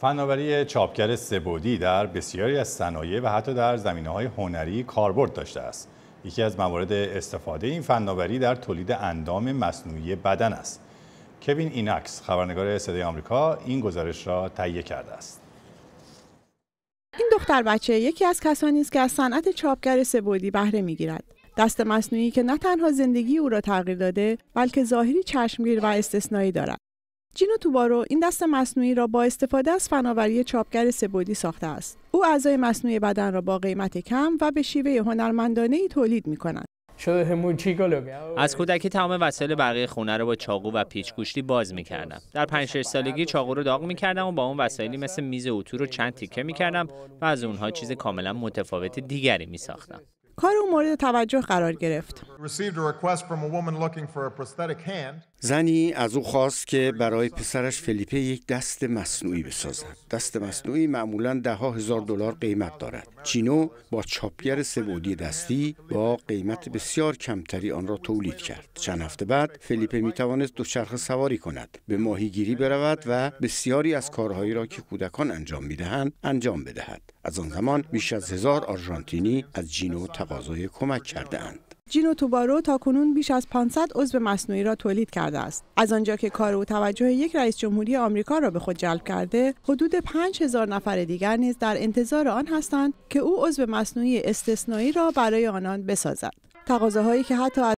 فناوری چاپگر سبودی در بسیاری از صنایع و حتی در زمینه های هنری کاربرد داشته است. یکی از موارد استفاده این فناوری در تولید اندام مصنوعی بدن است. کوین ایناکس خبرنگار صدای آمریکا این گزارش را تهیه کرده است. این دختر بچه یکی از کسانی است که از صنعت چاپگر سبودی بهره میگیرد. دست مصنوعی که نه تنها زندگی او را تغییر داده بلکه ظاهری چشمگیر و استثنایی دارد جینو توبارو این دست مصنوعی را با استفاده از فناوری چاپگر سبودی ساخته است. او اعضای مصنوعی بدن را با قیمت کم و به شیوه هنرمندانه ای تولید می کند. از کودکی تمام وسایل برقی خونه رو با چاقو و پیچگوشتی باز میکردم در پنج سالگی چاقو رو داغ میکردم و با اون وسایلی مثل میز اتو رو چند تیکه میکردم و از اونها چیز کاملا متفاوت دیگری میساختم کار او مورد توجه قرار گرفت. زنی از او خواست که برای پسرش فلیپه یک دست مصنوعی بسازد. دست مصنوعی معمولا ده هزار دلار قیمت دارد. چینو با چاپگر سبودی دستی با قیمت بسیار کمتری آن را تولید کرد. چند هفته بعد فلیپه می توانست دوچرخه سواری کند، به ماهیگیری برود و بسیاری از کارهایی را که کودکان انجام می دهند انجام بدهد. از آن زمان بیش از هزار آرژانتینی از جینو تقاضای کمک کرده جینو توبارو تا کنون بیش از 500 عضو مصنوعی را تولید کرده است. از آنجا که کار او توجه یک رئیس جمهوری آمریکا را به خود جلب کرده، حدود 5000 نفر دیگر نیز در انتظار آن هستند که او عضو مصنوعی استثنایی را برای آنان بسازد. تقاضاهایی که حتی